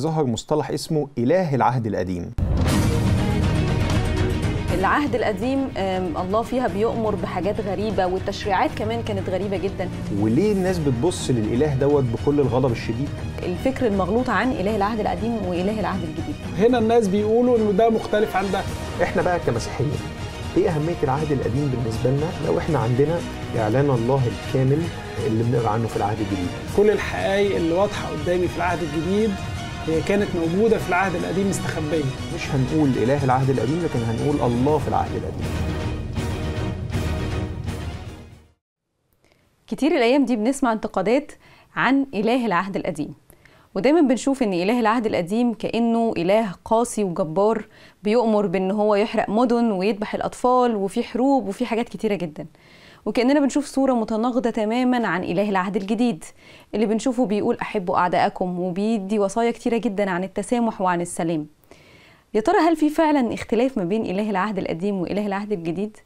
ظهر مصطلح اسمه إله العهد القديم العهد القديم الله فيها بيؤمر بحاجات غريبة والتشريعات كمان كانت غريبة جدا وليه الناس بتبص للإله دوت بكل الغضب الشديد؟ الفكر المغلوط عن إله العهد القديم وإله العهد الجديد هنا الناس بيقولوا إنه ده مختلف عن ده إحنا بقى كمسيحيين ايه اهميه العهد القديم بالنسبه لنا لو احنا عندنا اعلان الله الكامل اللي بنقرا عنه في العهد الجديد كل الحقائق اللي واضحه قدامي في العهد الجديد هي كانت موجودة في العهد القديم مستخبية مش هنقول إله العهد القديم لكن هنقول الله في العهد القديم كتير الأيام دي بنسمع انتقادات عن إله العهد القديم ودايما بنشوف ان اله العهد القديم كانه اله قاسي وجبار بيؤمر بان هو يحرق مدن ويذبح الاطفال وفي حروب وفي حاجات كتيره جدا وكأننا بنشوف صورة متناقضة تماما عن إله العهد الجديد اللي بنشوفه بيقول أحبوا أعداءكم وبيدي وصايا كتيرة جدا عن التسامح وعن السلام يا ترى هل في فعلا اختلاف ما بين إله العهد القديم وإله العهد الجديد؟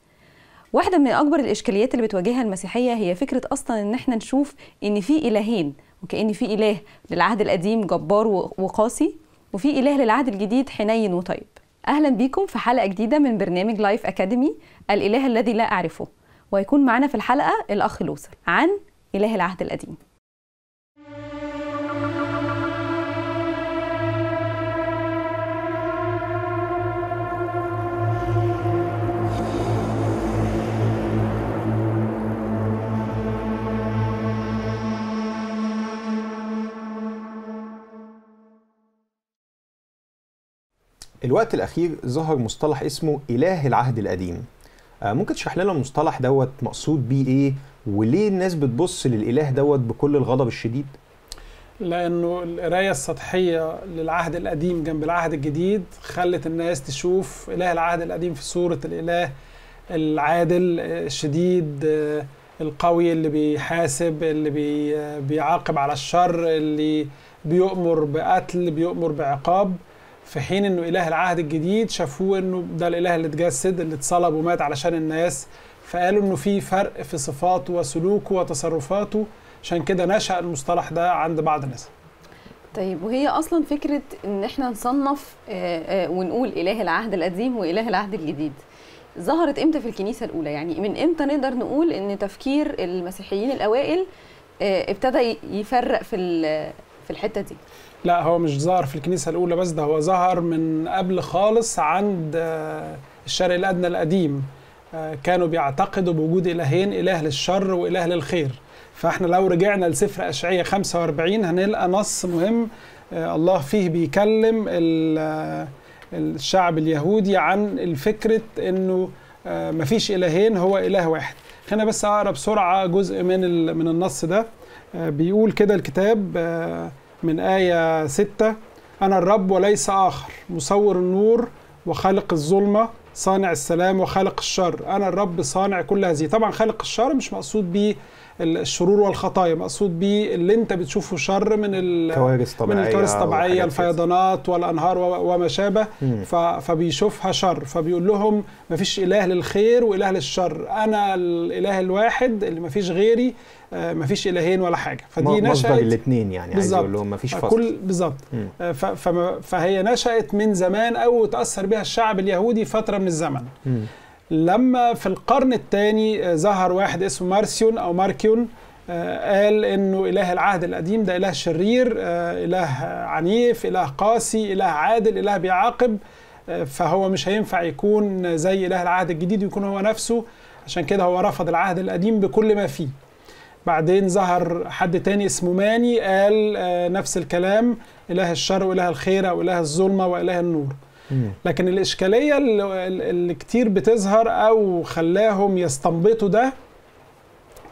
واحدة من أكبر الإشكاليات اللي بتواجهها المسيحية هي فكرة أصلا إن إحنا نشوف إن في إلهين وكأن في إله للعهد القديم جبار وقاسي وفي إله للعهد الجديد حنين وطيب أهلا بيكم في حلقة جديدة من برنامج لايف أكاديمي الإله الذي لا أعرفه ويكون معانا في الحلقة الأخ لوثر عن إله العهد القديم الوقت الأخير ظهر مصطلح اسمه إله العهد القديم آه، ممكن تشرح لنا المصطلح دوت مقصود بيه ايه وليه الناس بتبص للاله دوت بكل الغضب الشديد لانه القرايه السطحيه للعهد القديم جنب العهد الجديد خلت الناس تشوف اله العهد القديم في صوره الاله العادل آه، الشديد آه، القوي اللي بيحاسب اللي بيعاقب على الشر اللي بيؤمر بقتل بيؤمر بعقاب في حين انه اله العهد الجديد شافوه انه ده الاله اللي اتجسد اللي اتصلب ومات علشان الناس فقالوا انه في فرق في صفاته وسلوكه وتصرفاته عشان كده نشا المصطلح ده عند بعض الناس طيب وهي اصلا فكره ان احنا نصنف آه، آه، ونقول اله العهد القديم واله العهد الجديد ظهرت امتى في الكنيسه الاولى يعني من امتى نقدر نقول ان تفكير المسيحيين الاوائل آه، ابتدى يفرق في في الحته دي لا هو مش ظهر في الكنيسه الاولى بس ده هو ظهر من قبل خالص عند آه، الشرق الادنى القديم آه، كانوا بيعتقدوا بوجود الهين اله للشر واله للخير فاحنا لو رجعنا لسفر اشعياء 45 هنلقى نص مهم آه، الله فيه بيكلم الشعب اليهودي عن الفكره انه مفيش الهين هو اله واحد خلينا بس اقرا بسرعه جزء من من النص ده بيقول كده الكتاب من آية 6 أنا الرب وليس آخر مصور النور وخالق الظلمة صانع السلام وخالق الشر أنا الرب صانع كل هذه طبعا خالق الشر مش مقصود بيه الشرور والخطايا مقصود بيه اللي انت بتشوفه شر من الكوارث الطبيعيه من الكوارث الطبيعيه الفيضانات والانهار وما شابه فبيشوفها شر فبيقول لهم مفيش اله للخير واله للشر انا الاله الواحد اللي مفيش غيري آه، مفيش الهين ولا حاجه فدي نشات الاثنين يعني عايز اقول مفيش آه، فصل كل بالظبط آه، فهي نشات من زمان او تاثر بها الشعب اليهودي فتره من الزمن لما في القرن الثاني ظهر واحد اسمه مارسيون او ماركيون قال انه اله العهد القديم ده اله شرير اله عنيف اله قاسي اله عادل اله بيعاقب فهو مش هينفع يكون زي اله العهد الجديد ويكون هو نفسه عشان كده هو رفض العهد القديم بكل ما فيه بعدين ظهر حد تاني اسمه ماني قال آه، نفس الكلام إله الشر وإله الخير وإله الظلمة وإله النور لكن الإشكالية اللي كتير بتظهر أو خلاهم يستنبطوا ده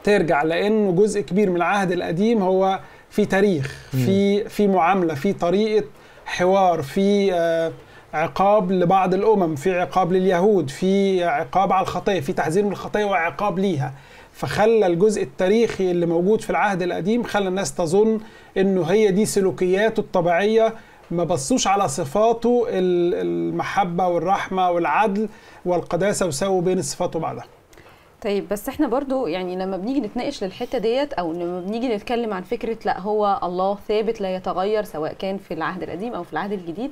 ترجع لأنه جزء كبير من العهد القديم هو في تاريخ في في معاملة في طريقة حوار في آه، عقاب لبعض الامم في عقاب لليهود في عقاب على الخطيه في تحذير من الخطيه وعقاب ليها فخلى الجزء التاريخي اللي موجود في العهد القديم خلى الناس تظن انه هي دي سلوكياته الطبيعيه ما بصوش على صفاته المحبه والرحمه والعدل والقداسه وساووا بين الصفات وبعضها طيب بس احنا برضو يعني لما بنيجي نتناقش للحته ديت او لما بنيجي نتكلم عن فكره لا هو الله ثابت لا يتغير سواء كان في العهد القديم او في العهد الجديد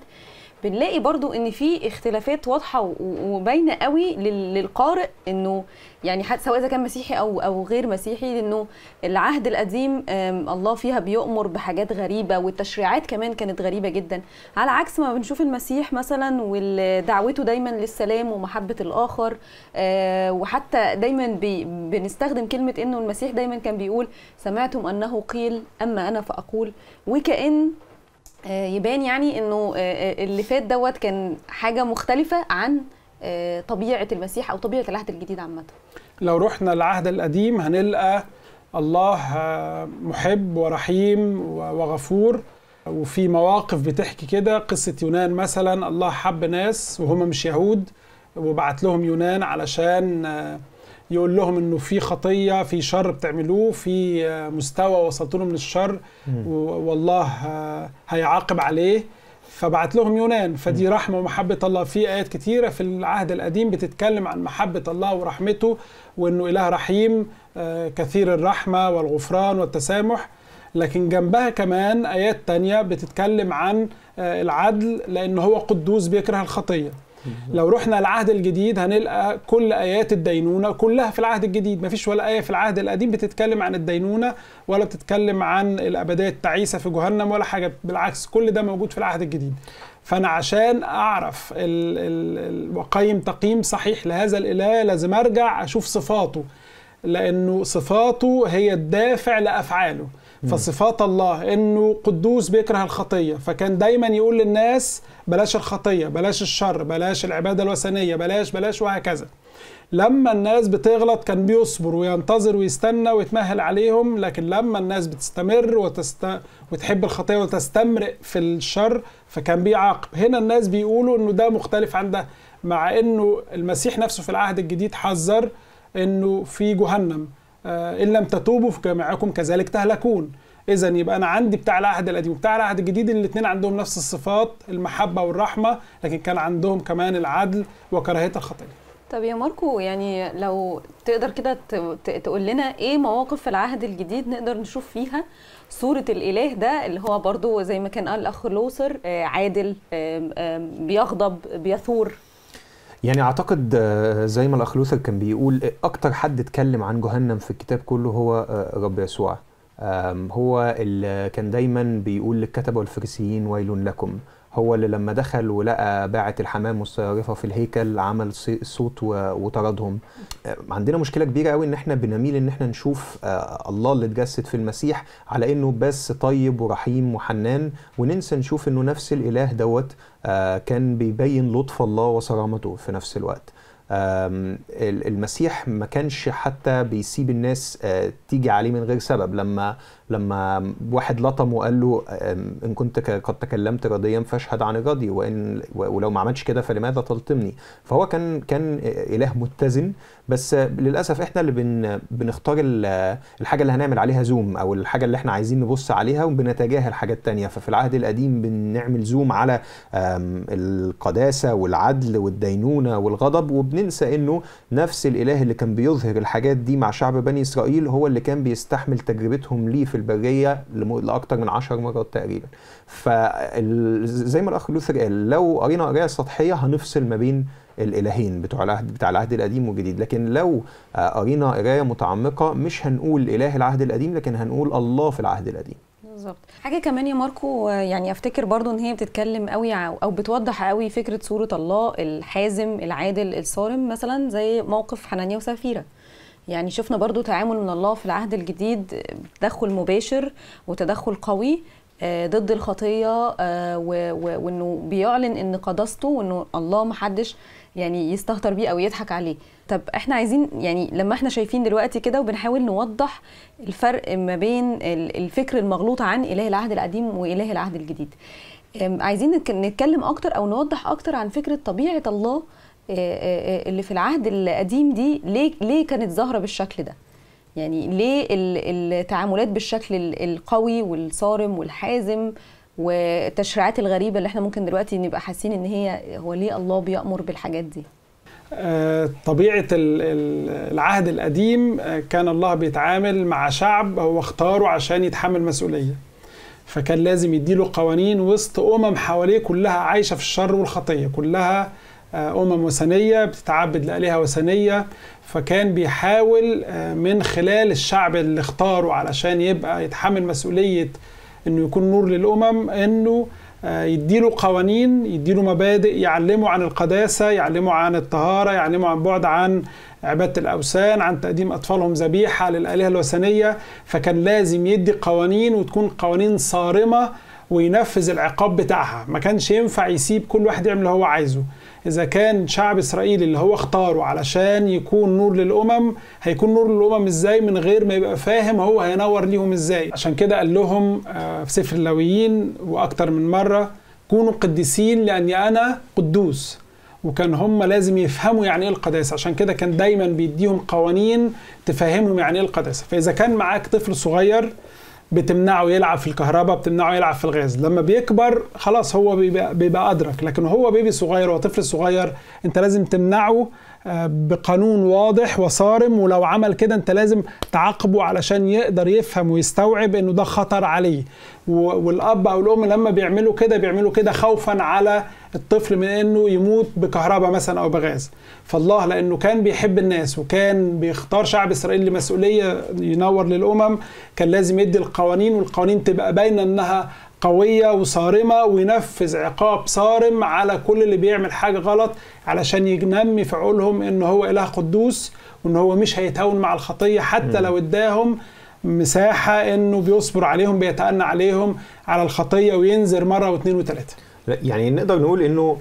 بنلاقي برضو ان في اختلافات واضحه وباينه قوي للقارئ انه يعني حتى سواء اذا كان مسيحي او او غير مسيحي انه العهد القديم الله فيها بيؤمر بحاجات غريبه والتشريعات كمان كانت غريبه جدا على عكس ما بنشوف المسيح مثلا ودعوته دايما للسلام ومحبه الاخر آه، وحتى دايما بنستخدم كلمه انه المسيح دايما كان بيقول سمعتم انه قيل اما انا فاقول وكان آه، يبان يعني انه آه، آه، اللي فات دوت كان حاجه مختلفه عن طبيعه المسيح او طبيعه العهد الجديد عامه لو رحنا العهد القديم هنلقى الله محب ورحيم وغفور وفي مواقف بتحكي كده قصة يونان مثلا الله حب ناس وهم مش يهود وبعت لهم يونان علشان يقول لهم انه في خطيه في شر بتعملوه في آه، مستوى وصلت له من الشر والله آه، هيعاقب عليه فبعت لهم يونان فدي رحمه ومحبه الله في ايات كثيره في العهد القديم بتتكلم عن محبه الله ورحمته وانه اله رحيم آه، كثير الرحمه والغفران والتسامح لكن جنبها كمان ايات تانية بتتكلم عن العدل لان هو قدوس بيكره الخطيه لو رحنا العهد الجديد هنلقى كل ايات الدينونه كلها في العهد الجديد ما فيش ولا ايه في العهد القديم بتتكلم عن الدينونه ولا بتتكلم عن الابديه التعيسه في جهنم ولا حاجه بالعكس كل ده موجود في العهد الجديد فانا عشان اعرف واقيم تقييم صحيح لهذا الاله لازم ارجع اشوف صفاته لانه صفاته هي الدافع لافعاله فصفات الله انه قدوس بيكره الخطيه فكان دايما يقول للناس بلاش الخطيه بلاش الشر بلاش العباده الوثنيه بلاش بلاش وهكذا لما الناس بتغلط كان بيصبر وينتظر ويستنى ويتمهل عليهم لكن لما الناس بتستمر وتست... وتحب الخطيه وتستمرئ في الشر فكان بيعاقب هنا الناس بيقولوا انه ده مختلف عن ده مع انه المسيح نفسه في العهد الجديد حذر انه في جهنم آه، ان لم تتوبوا فجميعكم كذلك تهلكون اذا يبقى انا عندي بتاع العهد القديم وبتاع العهد الجديد الاثنين عندهم نفس الصفات المحبه والرحمه لكن كان عندهم كمان العدل وكراهيه الخطيه طب يا ماركو يعني لو تقدر كده تقول لنا ايه مواقف في العهد الجديد نقدر نشوف فيها صورة الإله ده اللي هو برضو زي ما كان قال الأخ لوسر آه، عادل آه، بيغضب بيثور يعني اعتقد آه، زي ما الاخ لوثر كان بيقول اكتر حد اتكلم عن جهنم في الكتاب كله هو آه، رب يسوع هو اللي كان دايما بيقول للكتبه والفريسيين ويل لكم هو اللي لما دخل ولقى باعة الحمام والصيارفة في الهيكل عمل صوت وطردهم آه، عندنا مشكلة كبيرة قوي ان احنا بنميل ان احنا نشوف آه، الله اللي اتجسد في المسيح على انه بس طيب ورحيم وحنان وننسى نشوف انه نفس الاله دوت آه، كان بيبين لطف الله وصرامته في نفس الوقت المسيح ما كانش حتى بيسيب الناس آه، تيجي عليه من غير سبب لما لما واحد لطم وقال له ان كنت قد تكلمت راضيا فاشهد عن الرضي وان ولو ما عملتش كده فلماذا تلطمني فهو كان كان اله متزن بس للاسف احنا اللي بن بنختار الحاجه اللي هنعمل عليها زوم او الحاجه اللي احنا عايزين نبص عليها وبنتجاهل حاجات تانية ففي العهد القديم بنعمل زوم على القداسه والعدل والدينونه والغضب وبن ننسى انه نفس الاله اللي كان بيظهر الحاجات دي مع شعب بني اسرائيل هو اللي كان بيستحمل تجربتهم ليه في البريه لاكثر من عشر مرات تقريبا فزي ما الاخ لوثر قال لو قرينا قرايه سطحيه هنفصل ما بين الالهين بتوع العهد بتاع العهد القديم والجديد لكن لو آه، قرينا قرايه متعمقه مش هنقول اله العهد القديم لكن هنقول الله في العهد القديم بالظبط حاجه كمان يا ماركو يعني افتكر برضو ان هي بتتكلم قوي او بتوضح قوي فكره صوره الله الحازم العادل الصارم مثلا زي موقف حنانيا وسفيره يعني شفنا برضو تعامل من الله في العهد الجديد تدخل مباشر وتدخل قوي آه، ضد الخطيه آه، وانه بيعلن ان قدسته وانه الله محدش يعني يستهتر بيه او يضحك عليه طب احنا عايزين يعني لما احنا شايفين دلوقتي كده وبنحاول نوضح الفرق ما بين الفكر المغلوط عن اله العهد القديم واله العهد الجديد عايزين نتكلم اكتر او نوضح اكتر عن فكره طبيعه الله آه، اللي في العهد القديم دي ليه ليه كانت ظاهره بالشكل ده يعني ليه التعاملات بالشكل القوي والصارم والحازم والتشريعات الغريبه اللي احنا ممكن دلوقتي نبقى حاسين ان هي هو ليه الله بيامر بالحاجات دي آه، طبيعه العهد القديم آه، كان الله بيتعامل مع شعب هو اختاره عشان يتحمل مسؤوليه فكان لازم يديله قوانين وسط امم حواليه كلها عايشه في الشر والخطيه كلها آه، امم وثنيه بتتعبد لالهه وثنيه فكان بيحاول آه، من خلال الشعب اللي اختاره علشان يبقى يتحمل مسؤوليه انه يكون نور للامم انه آه، يديله قوانين يديله مبادئ يعلمه عن القداسة يعلمه عن الطهارة يعلمه عن بعد عن عبادة الأوثان عن تقديم أطفالهم ذبيحة للآلهة الوثنية فكان لازم يدي قوانين وتكون قوانين صارمة وينفذ العقاب بتاعها ما كانش ينفع يسيب كل واحد يعمل اللي هو عايزه إذا كان شعب إسرائيل اللي هو اختاره علشان يكون نور للأمم هيكون نور للأمم إزاي من غير ما يبقى فاهم هو هينور ليهم إزاي عشان كده قال لهم آه، في سفر اللويين وأكتر من مرة كونوا قديسين لأني أنا قدوس وكان هم لازم يفهموا يعني ايه القداسه عشان كده كان دايما بيديهم قوانين تفهمهم يعني ايه القداسه فاذا كان معاك طفل صغير بتمنعه يلعب في الكهرباء بتمنعه يلعب في الغاز لما بيكبر خلاص هو بيبقى, بيبقى ادرك لكن هو بيبي صغير وطفل صغير انت لازم تمنعه بقانون واضح وصارم ولو عمل كده انت لازم تعاقبه علشان يقدر يفهم ويستوعب انه ده خطر عليه والاب او الام لما بيعملوا كده بيعملوا كده خوفا على الطفل من انه يموت بكهرباء مثلا او بغاز فالله لانه كان بيحب الناس وكان بيختار شعب اسرائيل لمسؤوليه ينور للامم كان لازم يدي القوانين والقوانين تبقى باينه انها قوية وصارمة وينفذ عقاب صارم على كل اللي بيعمل حاجة غلط علشان ينمي في عقولهم إن هو إله قدوس وإن هو مش هيتهاون مع الخطية حتى لو إداهم مساحة إنه بيصبر عليهم بيتأنى عليهم على الخطية وينذر مرة واثنين وثلاثة يعني نقدر نقول إنه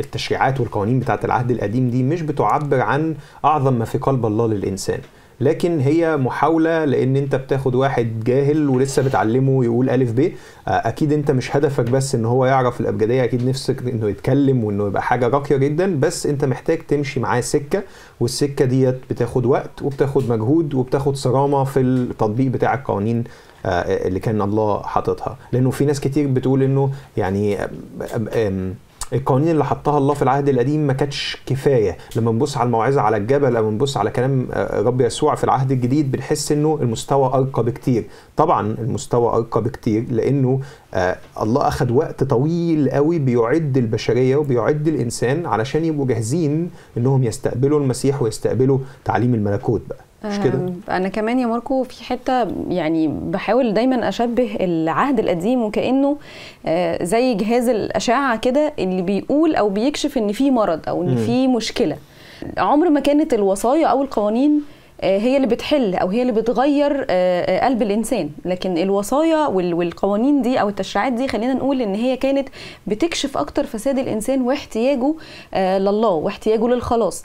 التشريعات والقوانين بتاعت العهد القديم دي مش بتعبر عن أعظم ما في قلب الله للإنسان لكن هي محاوله لان انت بتاخد واحد جاهل ولسه بتعلمه يقول الف ب آه، اكيد انت مش هدفك بس ان هو يعرف الابجديه اكيد نفسك انه يتكلم وانه يبقى حاجه راقيه جدا بس انت محتاج تمشي معاه سكه والسكه ديت بتاخد وقت وبتاخد مجهود وبتاخد صرامه في التطبيق بتاع القوانين آه، اللي كان الله حاططها لانه في ناس كتير بتقول انه يعني آه، القوانين اللي حطها الله في العهد القديم ما كانتش كفايه لما نبص على الموعظه على الجبل او نبص على كلام آه، رب يسوع في العهد الجديد بنحس انه المستوى ارقى بكتير طبعا المستوى ارقى بكتير لانه آه الله اخذ وقت طويل قوي بيعد البشريه وبيعد الانسان علشان يبقوا جاهزين انهم يستقبلوا المسيح ويستقبلوا تعليم الملكوت بقى مش كده انا كمان يا ماركو في حته يعني بحاول دايما اشبه العهد القديم وكانه آه، زي جهاز الاشعه كده اللي بيقول او بيكشف ان في مرض او ان في مشكله عمر ما كانت الوصايا او القوانين آه، هي اللي بتحل او هي اللي بتغير آه، قلب الانسان لكن الوصايا والقوانين دي او التشريعات دي خلينا نقول ان هي كانت بتكشف اكتر فساد الانسان واحتياجه لله واحتياجه للخلاص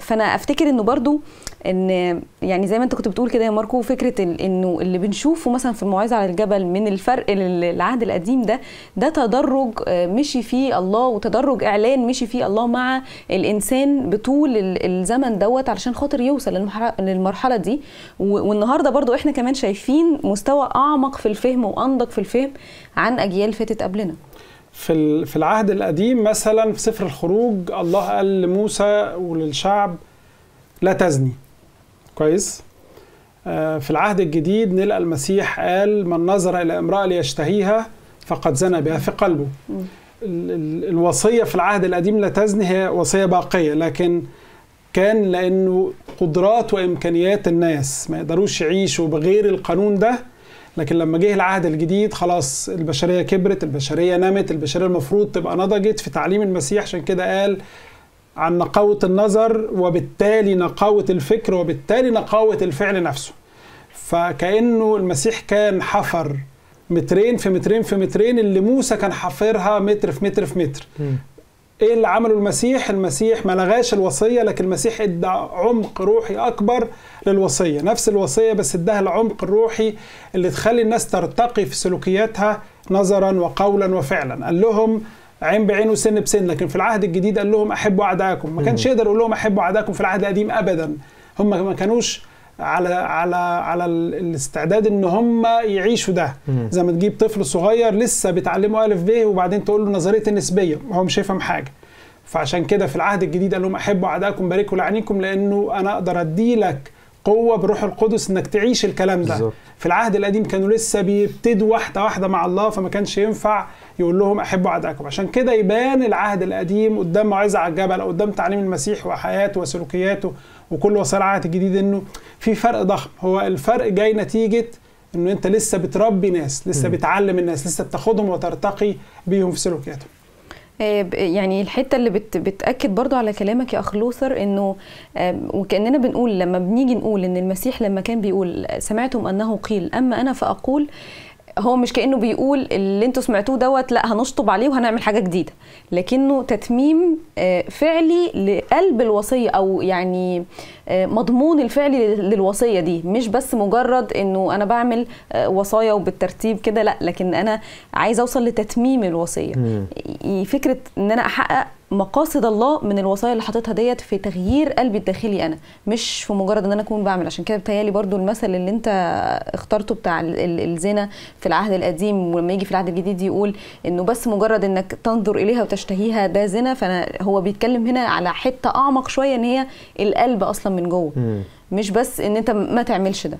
فانا افتكر انه برضو ان يعني زي ما انت كنت بتقول كده يا ماركو فكره انه اللي بنشوفه مثلا في الموعظه على الجبل من الفرق للعهد القديم ده ده تدرج آه، مشي فيه الله وتدرج اعلان مشي فيه الله مع الانسان بطول الزمن دوت علشان خاطر يوصل للمرحله دي والنهارده برضو احنا كمان شايفين مستوى اعمق في الفهم وانضج في الفهم عن اجيال فاتت قبلنا في في العهد القديم مثلا في سفر الخروج الله قال لموسى وللشعب لا تزني كويس آه، في العهد الجديد نلقى المسيح قال من نظر إلى امرأة ليشتهيها فقد زنى بها في قلبه الوصية في العهد القديم لا تزني هي وصية باقية لكن كان لأنه قدرات وإمكانيات الناس ما يقدروش يعيشوا بغير القانون ده لكن لما جه العهد الجديد خلاص البشرية كبرت البشرية نمت البشرية المفروض تبقى نضجت في تعليم المسيح عشان كده قال عن نقاوة النظر وبالتالي نقاوة الفكر وبالتالي نقاوة الفعل نفسه فكأنه المسيح كان حفر مترين في مترين في مترين اللي موسى كان حافرها متر في متر في متر م. ايه اللي عمله المسيح المسيح ما لغاش الوصيه لكن المسيح ادى عمق روحي اكبر للوصيه نفس الوصيه بس اداها العمق الروحي اللي تخلي الناس ترتقي في سلوكياتها نظرا وقولا وفعلا قال لهم عين بعين وسن بسن لكن في العهد الجديد قال لهم احبوا اعدائكم ما كانش يقدر يقول لهم احبوا اعدائكم في العهد القديم ابدا هم ما كانوش على على على الاستعداد ان هم يعيشوا ده زي ما تجيب طفل صغير لسه بتعلمه الف ب وبعدين تقول له نظريه النسبيه هو مش هيفهم حاجه فعشان كده في العهد الجديد قال لهم احبوا اعدائكم باركوا لعنيكم لانه انا اقدر اديلك قوه بروح القدس انك تعيش الكلام ده بالزبط. في العهد القديم كانوا لسه بيبتدوا واحده واحده مع الله فما كانش ينفع يقول لهم احبوا اعدائكم عشان كده يبان العهد القديم قدام موعظه على الجبل او قدام تعليم المسيح وحياته وسلوكياته وكل وصايا العهد الجديد انه في فرق ضخم هو الفرق جاي نتيجه انه انت لسه بتربي ناس لسه م. بتعلم الناس لسه بتاخدهم وترتقي بيهم في سلوكياتهم آه، يعني الحته اللي بت بتاكد برضو على كلامك يا اخ لوثر انه آه، وكاننا بنقول لما بنيجي نقول ان المسيح لما كان بيقول سمعتم انه قيل اما انا فاقول هو مش كانه بيقول اللي انتوا سمعتوه دوت لا هنشطب عليه وهنعمل حاجه جديده لكنه تتميم آه، فعلي لقلب الوصيه او يعني آه، مضمون الفعلي للوصيه دي مش بس مجرد انه انا بعمل آه، وصايا وبالترتيب كده لا لكن انا عايز اوصل لتتميم الوصيه فكره ان انا احقق مقاصد الله من الوصايا اللي حاططها ديت في تغيير قلبي الداخلي انا مش في مجرد ان انا اكون بعمل عشان كده بتهيالي برضو المثل اللي انت اخترته بتاع الزنا في العهد القديم ولما يجي في العهد الجديد يقول انه بس مجرد انك تنظر اليها وتشتهيها ده زنا فانا هو بيتكلم هنا على حته اعمق شويه ان هي القلب اصلا من جوه مش بس ان انت ما تعملش ده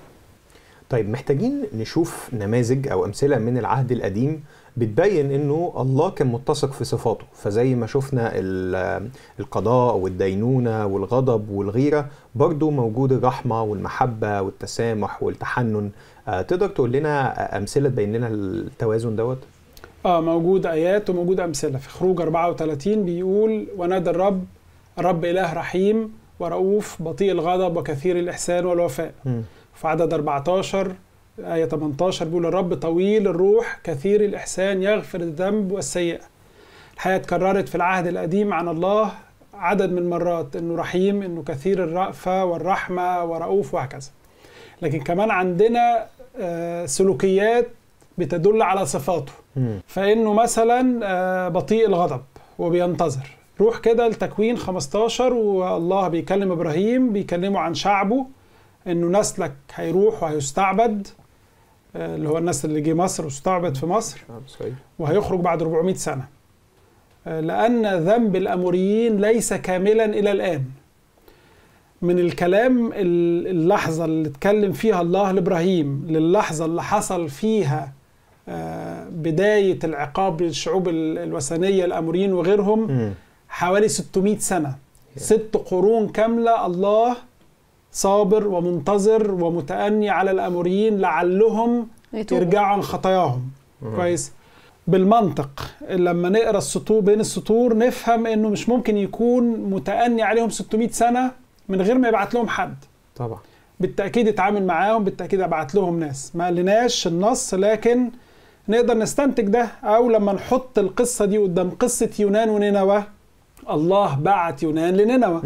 طيب محتاجين نشوف نماذج او امثله من العهد القديم بتبين انه الله كان متسق في صفاته فزي ما شفنا القضاء والدينونه والغضب والغيره برضو موجود الرحمه والمحبه والتسامح والتحنن آه، تقدر تقول لنا امثله تبين لنا التوازن دوت اه موجود ايات وموجود امثله في خروج 34 بيقول ونادى الرب الرب اله رحيم ورؤوف بطيء الغضب وكثير الاحسان والوفاء م. في عدد 14 آية 18 بيقول الرب طويل الروح كثير الإحسان يغفر الذنب والسيئة الحقيقة اتكررت في العهد القديم عن الله عدد من المرات انه رحيم انه كثير الرأفة والرحمة ورؤوف وهكذا لكن كمان عندنا آه، سلوكيات بتدل على صفاته فانه مثلا آه، بطيء الغضب وبينتظر روح كده لتكوين 15 والله بيكلم ابراهيم بيكلمه عن شعبه انه نسلك هيروح وهيستعبد اللي هو الناس اللي جه مصر واستعبد في مصر آه، وهيخرج بعد 400 سنه آه، لان ذنب الاموريين ليس كاملا الى الان من الكلام اللحظه اللي اتكلم فيها الله لابراهيم للحظه اللي حصل فيها آه، بدايه العقاب للشعوب الوثنيه الاموريين وغيرهم حوالي 600 سنه ست قرون كامله الله صابر ومنتظر ومتأني على الأموريين لعلهم يرجعوا عن خطاياهم كويس بالمنطق لما نقرا السطور بين السطور نفهم انه مش ممكن يكون متأني عليهم 600 سنه من غير ما يبعت لهم حد طبعا بالتاكيد اتعامل معاهم بالتاكيد ابعت لهم ناس ما لناش النص لكن نقدر نستنتج ده او لما نحط القصه دي قدام قصه يونان ونينوى الله بعت يونان لنينوى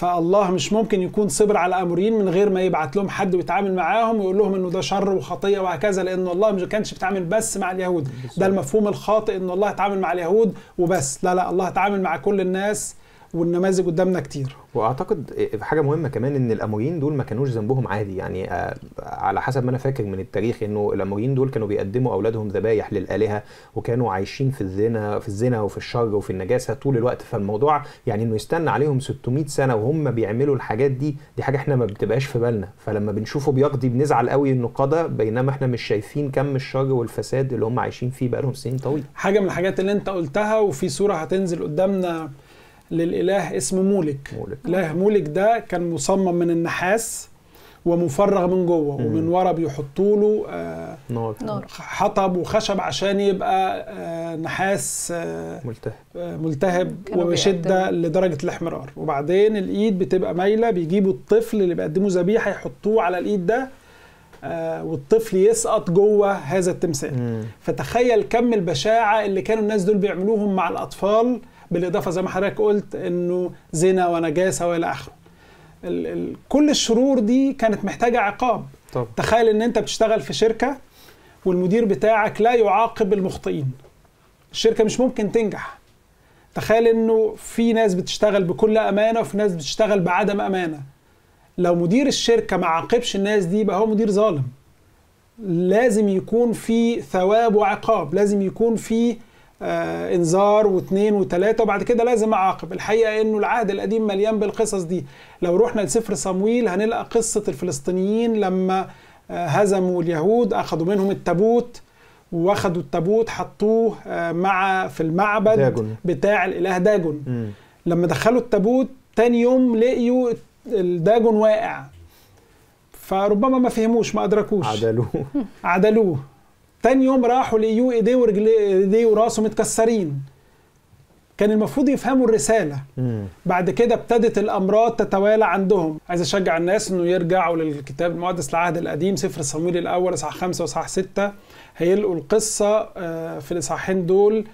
فالله مش ممكن يكون صبر على الاموريين من غير ما يبعت لهم حد ويتعامل معاهم ويقول لهم انه ده شر وخطيه وهكذا لان الله ما كانش بيتعامل بس مع اليهود ده المفهوم الخاطئ ان الله اتعامل مع اليهود وبس لا لا الله اتعامل مع كل الناس والنماذج قدامنا كتير واعتقد حاجه مهمه كمان ان الامويين دول ما كانوش ذنبهم عادي يعني آه، على حسب ما انا فاكر من التاريخ انه الامويين دول كانوا بيقدموا اولادهم ذبايح للالهه وكانوا عايشين في الزنا في الزنا وفي الشر وفي النجاسه طول الوقت فالموضوع يعني انه يستنى عليهم 600 سنه وهم بيعملوا الحاجات دي دي حاجه احنا ما بتبقاش في بالنا فلما بنشوفه بيقضي بنزعل قوي انه قضى بينما احنا مش شايفين كم الشر والفساد اللي هم عايشين فيه بقالهم سنين طويله حاجه من الحاجات اللي انت قلتها وفي صوره هتنزل قدامنا للاله اسمه مولك مولك اله مولك ده كان مصمم من النحاس ومفرغ من جوه مم. ومن ورا بيحطوا له آه نار حطب وخشب عشان يبقى آه نحاس آه ملتهب آه ملتهب وبشده لدرجه الاحمرار وبعدين الايد بتبقى مايله بيجيبوا الطفل اللي بيقدموا ذبيحه يحطوه على الايد ده آه والطفل يسقط جوه هذا التمثال فتخيل كم البشاعه اللي كانوا الناس دول بيعملوهم مع الاطفال بالاضافه زي ما حضرتك قلت انه زنا ونجاسه والى اخره كل الشرور دي كانت محتاجه عقاب طب. تخيل ان انت بتشتغل في شركه والمدير بتاعك لا يعاقب المخطئين الشركه مش ممكن تنجح تخيل انه في ناس بتشتغل بكل امانه وفي ناس بتشتغل بعدم امانه لو مدير الشركه ما عاقبش الناس دي يبقى هو مدير ظالم لازم يكون في ثواب وعقاب لازم يكون في آه انذار واثنين وثلاثه وبعد كده لازم اعاقب الحقيقه انه العهد القديم مليان بالقصص دي لو رحنا لسفر صمويل هنلقى قصه الفلسطينيين لما آه هزموا اليهود اخذوا منهم التابوت واخذوا التابوت حطوه آه مع في المعبد داجون. بتاع الاله داجون م. لما دخلوا التابوت تاني يوم لقيوا الداجون واقع فربما ما فهموش ما ادركوش عدلوه عدلوه تاني يوم راحوا ليو ايديه ورجليه ايديه وراسه متكسرين كان المفروض يفهموا الرسالة مم. بعد كده ابتدت الأمراض تتوالى عندهم عايز أشجع الناس أنه يرجعوا للكتاب المقدس العهد القديم سفر صمويل الأول إصحاح خمسة وإصحاح ستة هيلقوا القصة آه، في الإصحاحين دول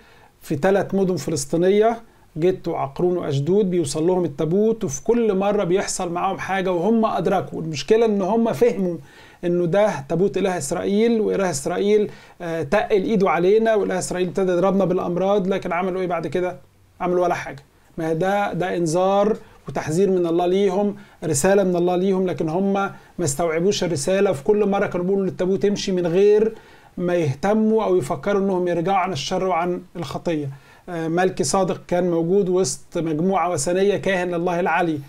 في ثلاث مدن فلسطينية جت وعقرون وأشدود بيوصل لهم التابوت وفي كل مرة بيحصل معاهم حاجة وهم أدركوا المشكلة أن هم فهموا انه ده تابوت اله اسرائيل واله اسرائيل آه، تقل ايده علينا واله اسرائيل ابتدى يضربنا بالامراض لكن عملوا ايه بعد كده؟ عملوا ولا حاجه ما ده ده انذار وتحذير من الله ليهم رسالة من الله ليهم لكن هم ما استوعبوش الرسالة وفي كل مرة كانوا بيقولوا للتابوت امشي من غير ما يهتموا أو يفكروا أنهم يرجعوا عن الشر وعن الخطية آه، ملكي صادق كان موجود وسط مجموعة وثنية كاهن لله العلي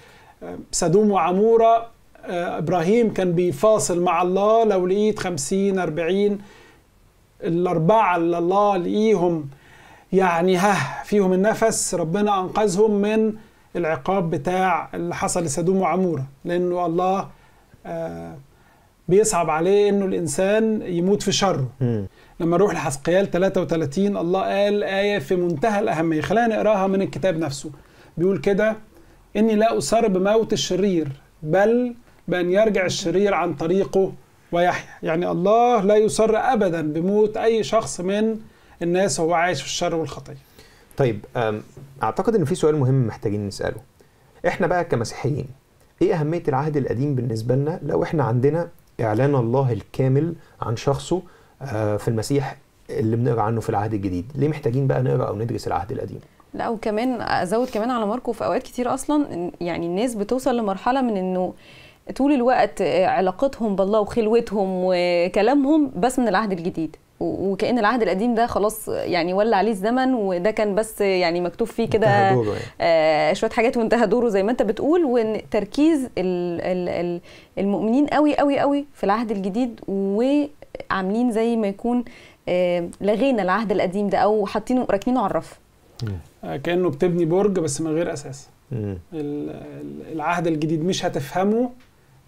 آه، سدوم وعمورة آه، ابراهيم كان بيفاصل مع الله لو لقيت 50 40 الاربعه اللي الله لقيهم يعني ها فيهم النفس ربنا انقذهم من العقاب بتاع اللي حصل لسدوم وعموره لانه الله آه، بيصعب عليه انه الانسان يموت في شره لما نروح لحسقيال 33 الله قال آية في منتهى الأهمية خلينا نقراها من الكتاب نفسه بيقول كده إني لا أسر بموت الشرير بل بأن يرجع الشرير عن طريقه ويحيا يعني الله لا يصر أبدا بموت أي شخص من الناس وهو عايش في الشر والخطية طيب أعتقد أن في سؤال مهم محتاجين نسأله إحنا بقى كمسيحيين إيه أهمية العهد القديم بالنسبة لنا لو إحنا عندنا إعلان الله الكامل عن شخصه آه، في المسيح اللي بنقرا عنه في العهد الجديد ليه محتاجين بقى نقرا او ندرس العهد القديم لا وكمان ازود كمان على ماركو في اوقات كتير اصلا يعني الناس بتوصل لمرحله من انه طول الوقت آه، علاقتهم بالله وخلوتهم وكلامهم بس من العهد الجديد وكأن العهد القديم ده خلاص يعني ولى عليه الزمن وده كان بس يعني مكتوب فيه كده يعني. آه شويه حاجات وانتهى دوره زي ما انت بتقول وان تركيز المؤمنين قوي قوي قوي في العهد الجديد وعاملين زي ما يكون آه لغينا العهد القديم ده او حاطينه راكنينه على الرف آه، كانه بتبني برج بس من غير اساس العهد الجديد مش هتفهمه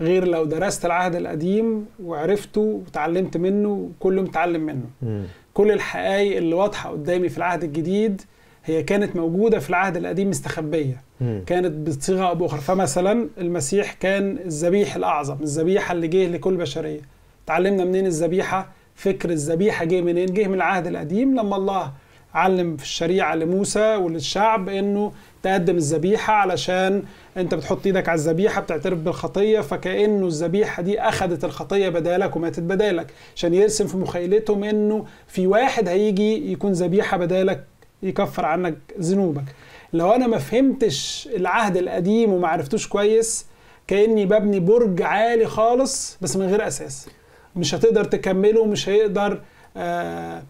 غير لو درست العهد القديم وعرفته وتعلمت منه وكل يوم اتعلم منه كل الحقائق اللي واضحه قدامي في العهد الجديد هي كانت موجوده في العهد القديم مستخبيه كانت بصيغه او باخرى فمثلا المسيح كان الذبيح الاعظم الذبيحه اللي جه لكل بشريه اتعلمنا منين الذبيحه فكر الذبيحه جه منين جه من العهد القديم لما الله علم في الشريعه لموسى وللشعب انه تقدم الذبيحه علشان انت بتحط ايدك على الذبيحه بتعترف بالخطيه فكانه الذبيحه دي اخذت الخطيه بدالك وماتت بدالك عشان يرسم في مخيلتهم انه في واحد هيجي يكون ذبيحه بدالك يكفر عنك ذنوبك لو انا ما فهمتش العهد القديم وما عرفتوش كويس كاني ببني برج عالي خالص بس من غير اساس مش هتقدر تكمله ومش هيقدر آه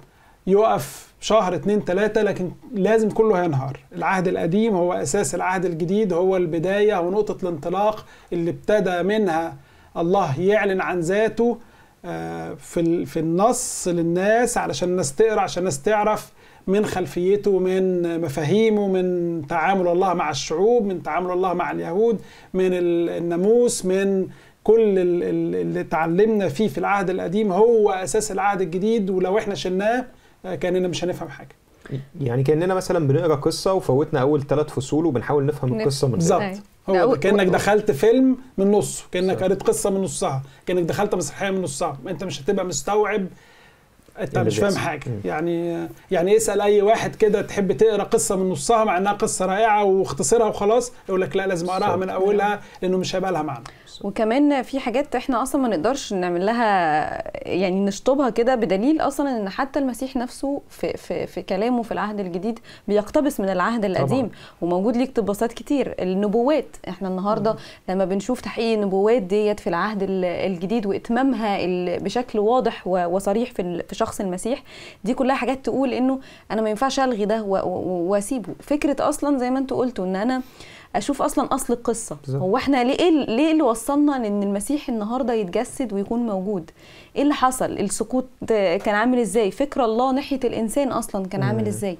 يقف شهر اتنين تلاتة لكن لازم كله هينهار العهد القديم هو أساس العهد الجديد هو البداية ونقطة الانطلاق اللي ابتدى منها الله يعلن عن ذاته آه، في في النص للناس علشان الناس تقرا عشان الناس تعرف من خلفيته من مفاهيمه من تعامل الله مع الشعوب من تعامل الله مع اليهود من الناموس من كل اللي اتعلمنا فيه في العهد القديم هو اساس العهد الجديد ولو احنا شلناه كاننا مش هنفهم حاجه يعني كاننا مثلا بنقرا قصه وفوتنا اول ثلاث فصول وبنحاول نفهم نف... القصه من بالظبط أيوة. هو كانك دخلت فيلم من نصه كانك قريت قصه من نصها كانك دخلت مسرحيه من نصها انت مش هتبقى مستوعب انت مش فاهم حاجه م. يعني يعني اسال اي واحد كده تحب تقرا قصه من نصها مع انها قصه رائعه واختصرها وخلاص يقول لك لا لازم اقراها من اولها لانه مش هيبقى لها معنى وكمان في حاجات احنا اصلا ما نقدرش نعمل لها يعني نشطبها كده بدليل اصلا ان حتى المسيح نفسه في في في كلامه في العهد الجديد بيقتبس من العهد القديم طبعا. وموجود ليه اقتباسات كتير النبوات احنا النهارده مم. لما بنشوف تحقيق النبوات ديت في العهد الجديد واتمامها بشكل واضح وصريح في في شخص المسيح دي كلها حاجات تقول انه انا ما ينفعش الغي ده واسيبه فكره اصلا زي ما انتوا قلتوا ان انا اشوف اصلا اصل القصه بالزبط. هو احنا ليه إيه ليه اللي وصلنا ان المسيح النهارده يتجسد ويكون موجود ايه اللي حصل السقوط كان عامل ازاي فكر الله ناحيه الانسان اصلا كان عامل ازاي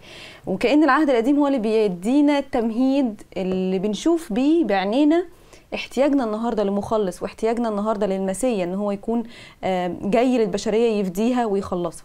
وكان العهد القديم هو اللي بيدينا التمهيد اللي بنشوف بيه بعينينا احتياجنا النهارده لمخلص واحتياجنا النهارده للمسيح ان هو يكون آه، جاي للبشريه يفديها ويخلصها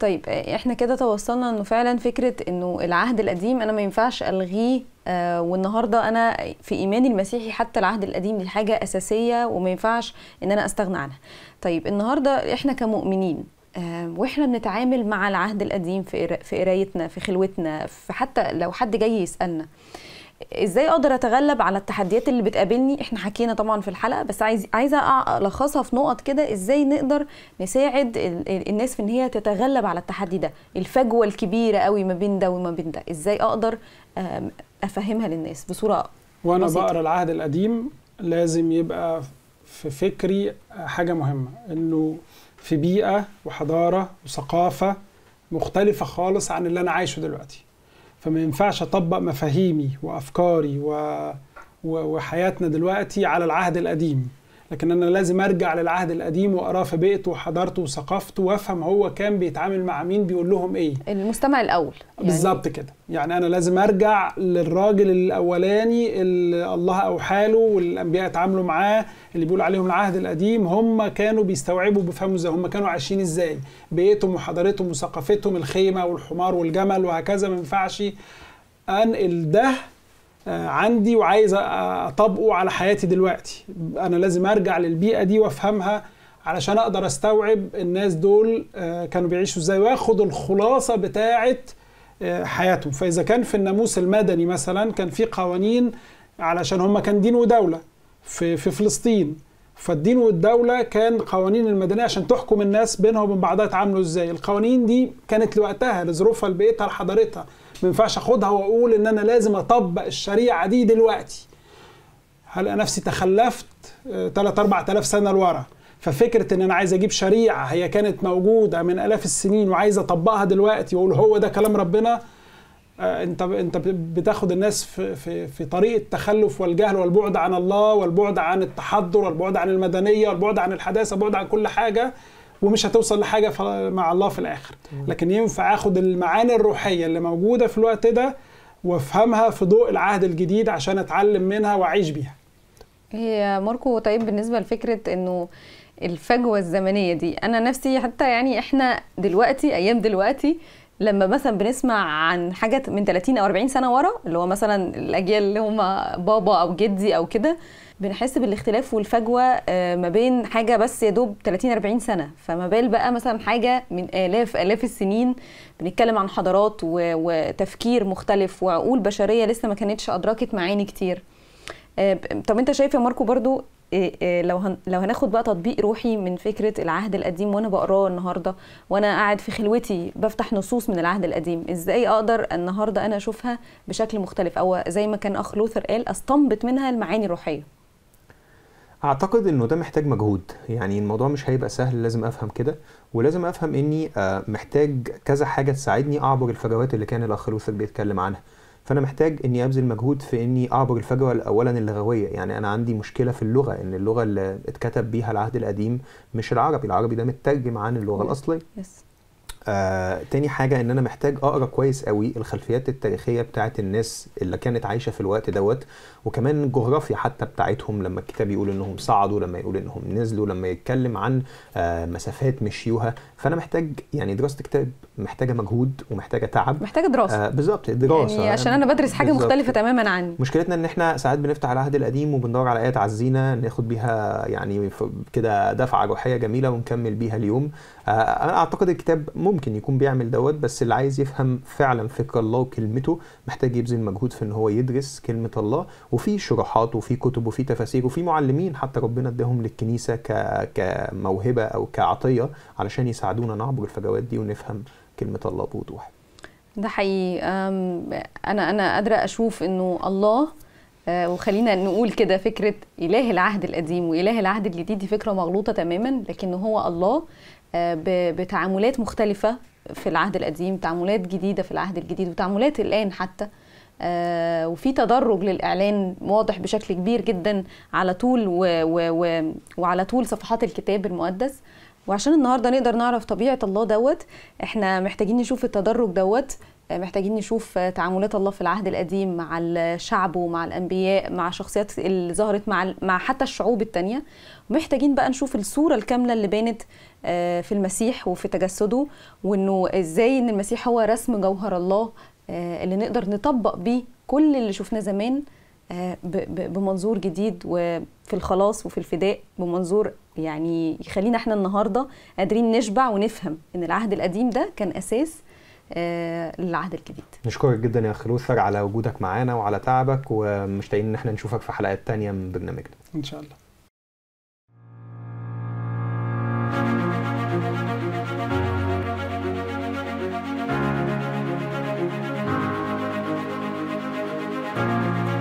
طيب آه، احنا كده توصلنا انه فعلا فكره انه العهد القديم انا ما ينفعش الغيه آه، والنهارده انا في ايماني المسيحي حتى العهد القديم دي حاجه اساسيه وما ينفعش ان انا استغنى عنها. طيب النهارده احنا كمؤمنين آه، واحنا بنتعامل مع العهد القديم في في قرايتنا في خلوتنا في حتى لو حد جاي يسالنا آه ازاي اقدر اتغلب على التحديات اللي بتقابلني احنا حكينا طبعا في الحلقه بس عايز عايزه الخصها في نقط كده ازاي نقدر نساعد الناس في ان هي تتغلب على التحدي ده الفجوه الكبيره قوي ما بين ده وما بين ده ازاي اقدر افهمها للناس بصوره وانا بقرا العهد القديم لازم يبقى في فكري حاجه مهمه انه في بيئه وحضاره وثقافه مختلفه خالص عن اللي انا عايشه دلوقتي فما ينفعش اطبق مفاهيمي وافكاري و... وحياتنا دلوقتي على العهد القديم لكن انا لازم ارجع للعهد القديم واقراه في بيئته وحضارته وثقافته وافهم هو كان بيتعامل مع مين بيقول لهم ايه المستمع الاول يعني. بالظبط كده يعني انا لازم ارجع للراجل الاولاني اللي الله اوحى له والانبياء اتعاملوا معاه اللي بيقول عليهم العهد القديم هم كانوا بيستوعبوا بيفهموا ازاي هم كانوا عايشين ازاي بيئتهم وحضارتهم وثقافتهم الخيمه والحمار والجمل وهكذا ما ينفعش انقل ده عندي وعايز اطبقه على حياتي دلوقتي انا لازم ارجع للبيئه دي وافهمها علشان اقدر استوعب الناس دول آه، كانوا بيعيشوا ازاي واخد الخلاصه بتاعه آه، حياتهم فاذا كان في الناموس المدني مثلا كان في قوانين علشان هم كان دين ودوله في في فلسطين فالدين والدوله كان قوانين المدنيه عشان تحكم الناس بينها وبين بعضها يتعاملوا ازاي القوانين دي كانت لوقتها لظروفها لبيئتها لحضارتها ما ينفعش اخدها واقول ان انا لازم اطبق الشريعه دي دلوقتي هلقى نفسي تخلفت 3 آه، 4000 سنه لورا ففكره ان انا عايز اجيب شريعه هي كانت موجوده من الاف السنين وعايز اطبقها دلوقتي واقول هو ده كلام ربنا آه، انت انت بتاخد الناس في في في طريق التخلف والجهل والبعد عن الله والبعد عن التحضر والبعد عن المدنيه والبعد عن الحداثه والبعد عن كل حاجه ومش هتوصل لحاجه مع الله في الاخر لكن ينفع اخد المعاني الروحيه اللي موجوده في الوقت ده وافهمها في ضوء العهد الجديد عشان اتعلم منها واعيش بيها هي إيه ماركو طيب بالنسبه لفكره انه الفجوه الزمنيه دي انا نفسي حتى يعني احنا دلوقتي ايام دلوقتي لما مثلا بنسمع عن حاجه من 30 او 40 سنه ورا اللي هو مثلا الاجيال اللي هم بابا او جدي او كده بنحس بالاختلاف والفجوه آه، ما بين حاجه بس يا دوب 30 40 سنه فما بال بقى مثلا حاجه من الاف الاف السنين بنتكلم عن حضارات وتفكير مختلف وعقول بشريه لسه ما كانتش ادركت معاني كتير آه، طب انت شايف يا ماركو برضو آه، لو لو هناخد بقى تطبيق روحي من فكره العهد القديم وانا بقراه النهارده وانا قاعد في خلوتي بفتح نصوص من العهد القديم ازاي اقدر النهارده انا اشوفها بشكل مختلف او زي ما كان اخ لوثر قال استنبط منها المعاني الروحيه اعتقد انه ده محتاج مجهود يعني الموضوع مش هيبقى سهل لازم افهم كده ولازم افهم اني آه، محتاج كذا حاجه تساعدني اعبر الفجوات اللي كان الاخ لوثر بيتكلم عنها فانا محتاج اني ابذل مجهود في اني اعبر الفجوه اولا اللغويه يعني انا عندي مشكله في اللغه ان اللغه اللي اتكتب بيها العهد القديم مش العربي العربي ده مترجم عن اللغه الاصليه آه، تاني حاجة إن أنا محتاج أقرأ كويس قوي الخلفيات التاريخية بتاعت الناس اللي كانت عايشة في الوقت دوت وكمان الجغرافيا حتى بتاعتهم لما الكتاب يقول إنهم صعدوا لما يقول إنهم نزلوا لما يتكلم عن آه مسافات مشيوها فأنا محتاج يعني دراسة كتاب محتاجة مجهود ومحتاجة تعب محتاجة دراسة آه بالظبط دراسة يعني عشان أنا بدرس حاجة بالزبط. مختلفة تماما عني مشكلتنا إن إحنا ساعات بنفتح العهد القديم وبندور على آية تعزينا ناخد بيها يعني كده دفعة روحية جميلة ونكمل بيها اليوم آه أنا أعتقد الكتاب ممكن ممكن يكون بيعمل دوت بس اللي عايز يفهم فعلا فكر الله وكلمته محتاج يبذل مجهود في ان هو يدرس كلمه الله وفي شروحات وفي كتب وفي تفاسير وفي معلمين حتى ربنا اداهم للكنيسه ك... كموهبه او كعطيه علشان يساعدونا نعبر الفجوات دي ونفهم كلمه الله بوضوح ده حقيقي انا انا قادره اشوف انه الله آه، وخلينا نقول كده فكره اله العهد القديم واله العهد الجديد دي فكره مغلوطه تماما لكن هو الله آه، بتعاملات مختلفة في العهد القديم تعاملات جديدة في العهد الجديد وتعاملات الآن حتى آه، وفي تدرج للإعلان واضح بشكل كبير جدا على طول و و و وعلى طول صفحات الكتاب المقدس وعشان النهارده نقدر نعرف طبيعه الله دوت احنا محتاجين نشوف التدرج دوت محتاجين نشوف تعاملات الله في العهد القديم مع الشعب ومع الانبياء مع شخصيات اللي ظهرت مع مع حتى الشعوب الثانيه ومحتاجين بقى نشوف الصوره الكامله اللي بانت آه، في المسيح وفي تجسده وانه ازاي ان المسيح هو رسم جوهر الله آه، اللي نقدر نطبق بيه كل اللي شفناه زمان آه، بمنظور جديد وفي الخلاص وفي الفداء بمنظور يعني يخلينا احنا النهارده قادرين نشبع ونفهم ان العهد القديم ده كان اساس آه، للعهد الجديد نشكرك جدا يا خلوثر على وجودك معانا وعلى تعبك ومشتاقين ان احنا نشوفك في حلقات تانية من برنامجنا ان شاء الله thank you